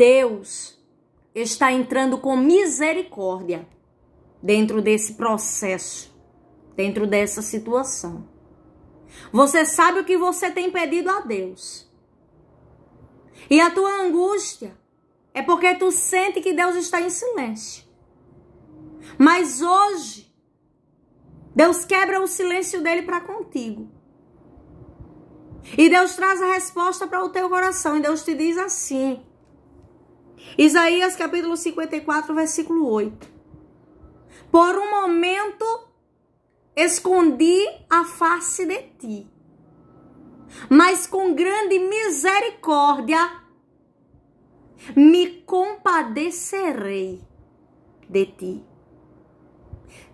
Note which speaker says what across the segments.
Speaker 1: Deus está entrando com misericórdia dentro desse processo, dentro dessa situação. Você sabe o que você tem pedido a Deus. E a tua angústia é porque tu sente que Deus está em silêncio. Mas hoje, Deus quebra o silêncio dele para contigo. E Deus traz a resposta para o teu coração. E Deus te diz assim: Isaías capítulo 54, versículo 8. Por um momento escondi a face de ti, mas com grande misericórdia me compadecerei de ti.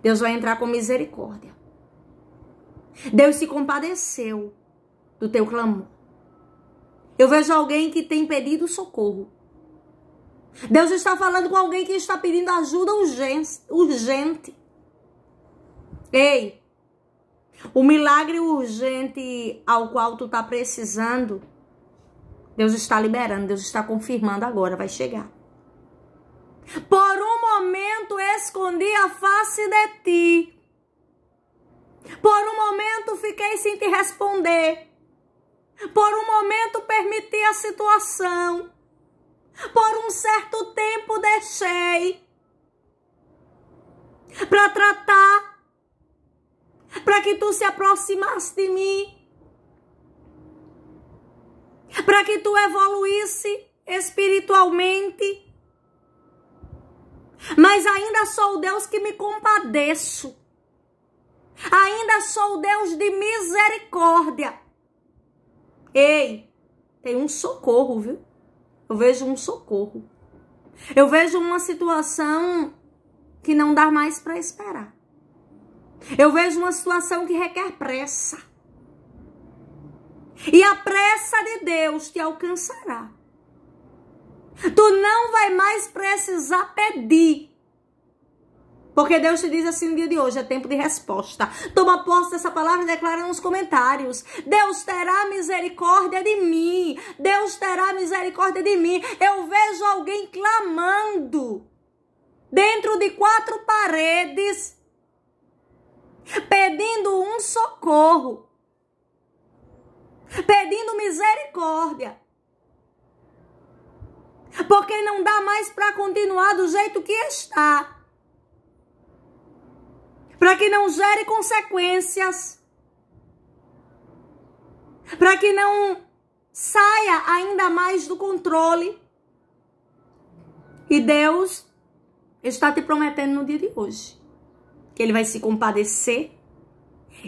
Speaker 1: Deus vai entrar com misericórdia. Deus se compadeceu do teu clamor. Eu vejo alguém que tem pedido socorro. Deus está falando com alguém que está pedindo ajuda urgente. Ei, o milagre urgente ao qual tu está precisando, Deus está liberando, Deus está confirmando agora, vai chegar. Por um momento escondi a face de ti. Por um momento fiquei sem te responder. Por um momento permiti a situação. Por um certo tempo deixei para tratar, para que tu se aproximasse de mim, para que tu evoluísse espiritualmente. Mas ainda sou o Deus que me compadeço. Ainda sou o Deus de misericórdia. Ei, tem um socorro, viu? Eu vejo um socorro. Eu vejo uma situação que não dá mais para esperar. Eu vejo uma situação que requer pressa. E a pressa de Deus te alcançará. Tu não vai mais precisar pedir porque Deus te diz assim no dia de hoje, é tempo de resposta. Toma posse dessa palavra e declara nos comentários. Deus terá misericórdia de mim. Deus terá misericórdia de mim. Eu vejo alguém clamando dentro de quatro paredes, pedindo um socorro, pedindo misericórdia. Porque não dá mais para continuar do jeito que está para que não gere consequências, para que não saia ainda mais do controle. E Deus está te prometendo no dia de hoje que ele vai se compadecer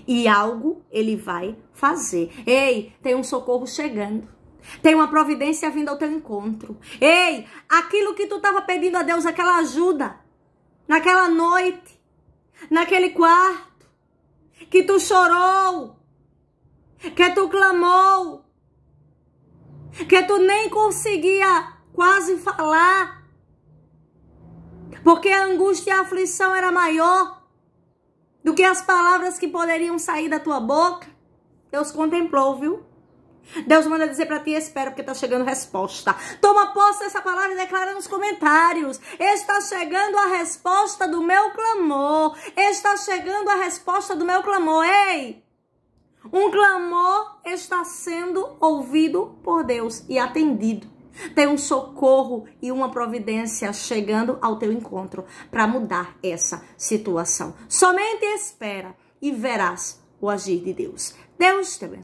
Speaker 1: e algo ele vai fazer. Ei, tem um socorro chegando. Tem uma providência vindo ao teu encontro. Ei, aquilo que tu estava pedindo a Deus, aquela ajuda, naquela noite, naquele quarto, que tu chorou, que tu clamou, que tu nem conseguia quase falar, porque a angústia e a aflição era maior do que as palavras que poderiam sair da tua boca. Deus contemplou, viu? Deus manda dizer para ti, espera, porque está chegando resposta. Toma posse dessa palavra e declara nos comentários. Está chegando a resposta do meu clamor. Está chegando a resposta do meu clamor. Ei! Um clamor está sendo ouvido por Deus e atendido. Tem um socorro e uma providência chegando ao teu encontro para mudar essa situação. Somente espera e verás o agir de Deus. Deus te abençoe.